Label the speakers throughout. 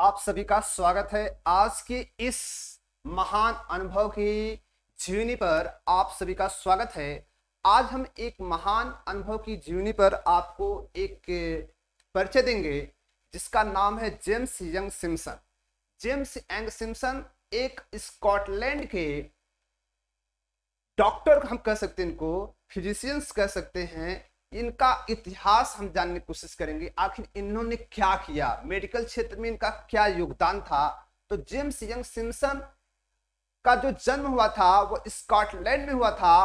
Speaker 1: आप सभी का स्वागत है आज के इस महान अनुभव की जीवनी पर आप सभी का स्वागत है आज हम एक महान अनुभव की जीवनी पर आपको एक परिचय देंगे जिसका नाम है James Young Simpson James Young Simpson एक स्कॉटलैंड के डॉक्टर हम कह सकते हैं इनको फिजिशियंस कह सकते हैं इनका इतिहास हम जानने की कोशिश करेंगे आखिर इन्होंने क्या किया मेडिकल क्षेत्र में इनका क्या योगदान था तो जेम्स यंग सिम्सन का जो जन्म हुआ था वो स्कॉटलैंड में हुआ था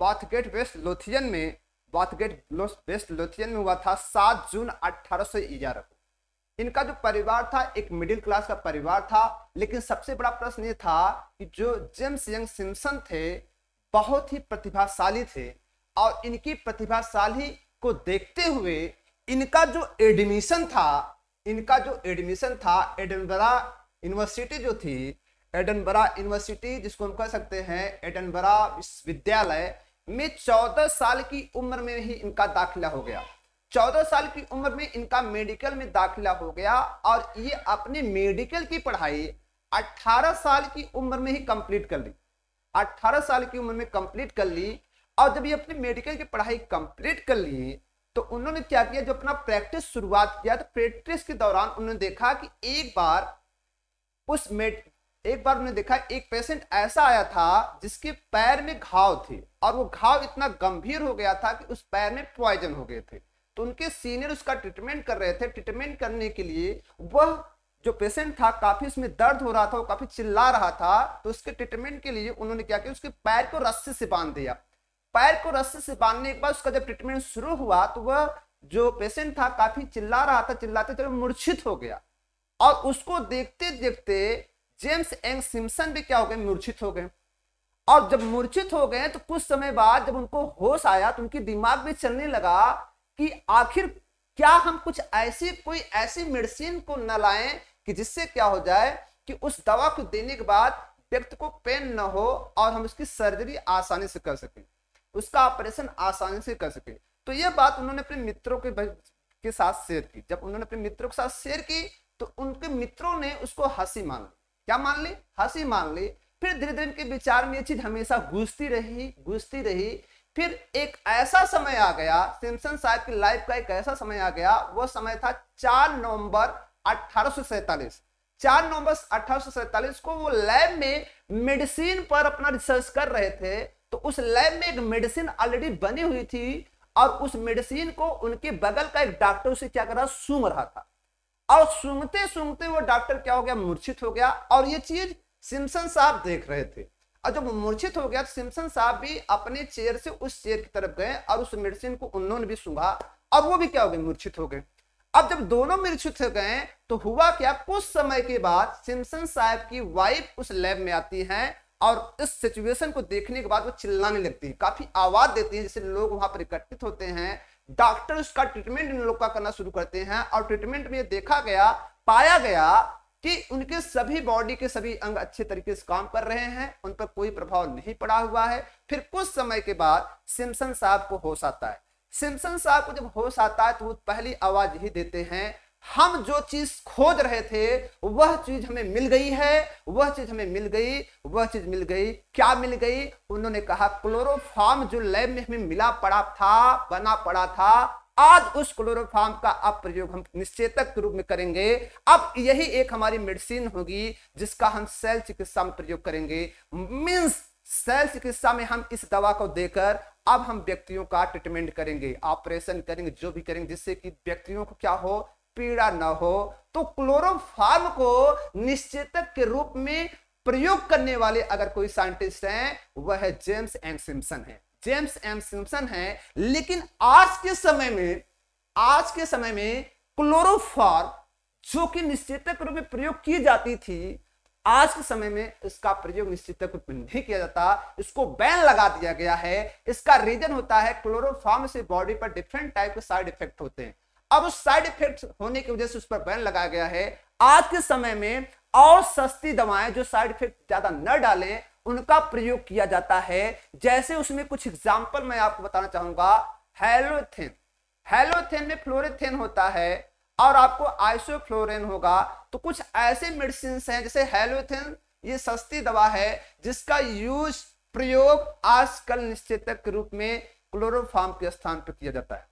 Speaker 1: बाथगेट वेस्ट लोथियन में बाथगेट वेस्ट लोथियन में हुआ था सात जून अठारह सौ को इनका जो परिवार था एक मिडिल क्लास का परिवार था लेकिन सबसे बड़ा प्रश्न ये था कि जो जेम्स यंग सिम्सन थे बहुत ही प्रतिभाशाली थे और इनकी प्रतिभाशाली को देखते हुए इनका जो एडमिशन था इनका जो एडमिशन था एडनबरा यूनिवर्सिटी जो थी एडनबरा यूनिवर्सिटी जिसको हम कह सकते हैं एडनबरा विश्वविद्यालय में चौदह साल की उम्र में ही इनका दाखिला हो गया चौदह साल की उम्र में इनका मेडिकल में दाखिला हो गया और ये अपने मेडिकल की पढ़ाई अट्ठारह साल की उम्र में ही कंप्लीट कर ली अट्ठारह साल की उम्र में कंप्लीट कर ली और जब ये अपनी मेडिकल की पढ़ाई कंप्लीट कर लिए तो उन्होंने क्या किया जो अपना प्रैक्टिस शुरुआत किया तो प्रैक्टिस के दौरान उन्होंने देखा कि एक बार उस मेड एक बार उन्होंने देखा एक पेशेंट ऐसा आया था जिसके पैर में घाव थे और वो घाव इतना गंभीर हो गया था कि उस पैर में पॉइजन हो गए थे तो उनके सीनियर उसका ट्रीटमेंट कर रहे थे ट्रीटमेंट करने के लिए वह जो पेशेंट था काफी उसमें दर्द हो रहा था वो काफी चिल्ला रहा था तो उसके ट्रीटमेंट के लिए उन्होंने क्या किया उसके पैर को रस्सी से बांध दिया पैर को रस्सी से बांधने के बाद उसका जब ट्रीटमेंट शुरू हुआ तो वह जो पेशेंट था काफी चिल्ला रहा था चिल्लाते तो मूर्छित हो गया और उसको देखते देखते जेम्स एंग सिम्सन भी क्या हो गए मूर्छित हो गए और जब मूर्छित हो गए तो कुछ समय बाद जब उनको होश आया तो उनके दिमाग में चलने लगा कि आखिर क्या हम कुछ ऐसी कोई ऐसी मेडिसिन को न लाएं कि जिससे क्या हो जाए कि उस दवा को देने के बाद व्यक्ति को पेन न हो और हम उसकी सर्जरी आसानी से कर सकें उसका ऑपरेशन आसानी से कर सके तो ये बात उन्होंने अपने मित्रों के के साथ शेयर की जब उन्होंने अपने मित्रों के साथ शेयर की तो उनके मित्रों ने उसको हंसी मान ली क्या मान ली हंसी मान ली फिर धीरे धीरे इनके विचार में ये चीज हमेशा घुसती रही घुसती रही फिर एक ऐसा समय आ गया सिमसन साहब की लाइफ का एक ऐसा समय आ गया वो समय था चार नवंबर अठारह चार नवंबर अठारह को वो लैब में मेडिसिन पर अपना रिसर्च कर रहे थे तो उस लैब में एक मेडिसिन ऑलरेडी बनी हुई थी और उस मेडिसिन को उनके बगल का एक डॉक्टर उसे क्या कर रहा सूंघ रहा था और सूंघते सूंघते वो डॉक्टर क्या हो गया मूर्छित हो गया और ये चीज सिमसन साहब देख रहे थे और जब मूर्छित हो गया तो सिमसन साहब भी अपने चेयर से उस चेयर की तरफ गए और उस मेडिसिन को उन्होंने भी सूंघा और वो भी क्या हो गए मूर्छित हो गए अब जब दोनों मूर्छित हो गए तो हुआ क्या कुछ समय के बाद सिमसन साहब की वाइफ उस लैब में आती है और इस सिचुएशन को देखने के बाद वो चिल्लाने लगती है काफी आवाज देती है जिससे लोग वहां पर इकट्ठित होते हैं डॉक्टर उसका ट्रीटमेंट इन लोग का करना शुरू करते हैं और ट्रीटमेंट में देखा गया पाया गया कि उनके सभी बॉडी के सभी अंग अच्छे तरीके से काम कर रहे हैं उन पर कोई प्रभाव नहीं पड़ा हुआ है फिर कुछ समय के बाद सिमसन साहब को होश आता है सिमसन साहब को जब होश आता है तो वो पहली आवाज ही देते हैं हम जो चीज खोज रहे थे वह चीज हमें मिल गई है वह चीज हमें मिल गई वह चीज मिल गई क्या मिल गई उन्होंने कहा क्लोरोफार्म जो लैब में हमें मिला पड़ा था बना पड़ा था आज उस क्लोरोफार्म का अब प्रयोग हम निश्चेतक के रूप में करेंगे अब यही एक हमारी मेडिसिन होगी जिसका हम सेल चिकित्सा में प्रयोग करेंगे मीन्स सेल चिकित्सा में हम इस दवा को देकर अब हम व्यक्तियों का ट्रीटमेंट करेंगे ऑपरेशन करेंगे जो भी करेंगे जिससे कि व्यक्तियों को क्या हो पीड़ा न हो तो क्लोरोफार्म को निश्चेतक के रूप में प्रयोग करने वाले अगर कोई साइंटिस्ट हैं वह है जेम्स एंड सिम्सन है जेम्स एंड सिम्सन है लेकिन आज के समय में आज के समय में क्लोरोफार्म जो कि निश्चेतक रूप में प्रयोग की जाती थी आज के समय में इसका प्रयोग निश्चित रूप में नहीं किया जाता इसको बैन लगा दिया गया है इसका रीजन होता है क्लोरोफार्म से बॉडी पर डिफरेंट टाइप के साइड इफेक्ट होते हैं अब साइड इफेक्ट होने की वजह से उस पर बैन लगाया गया है आज के समय में और सस्ती दवाएं जो साइड इफेक्ट ज्यादा न डालें उनका प्रयोग किया जाता है जैसे उसमें कुछ एग्जाम्पल मैं आपको बताना चाहूंगा हेलोथेन हेलोथेन में फ्लोरेथेन होता है और आपको आइसोफ्लोरेन होगा तो कुछ ऐसे मेडिसिन हैं जैसे हेलोथेन ये सस्ती दवा है जिसका यूज प्रयोग आजकल निश्चेतक के रूप में क्लोरोफार्म के स्थान पर किया जाता है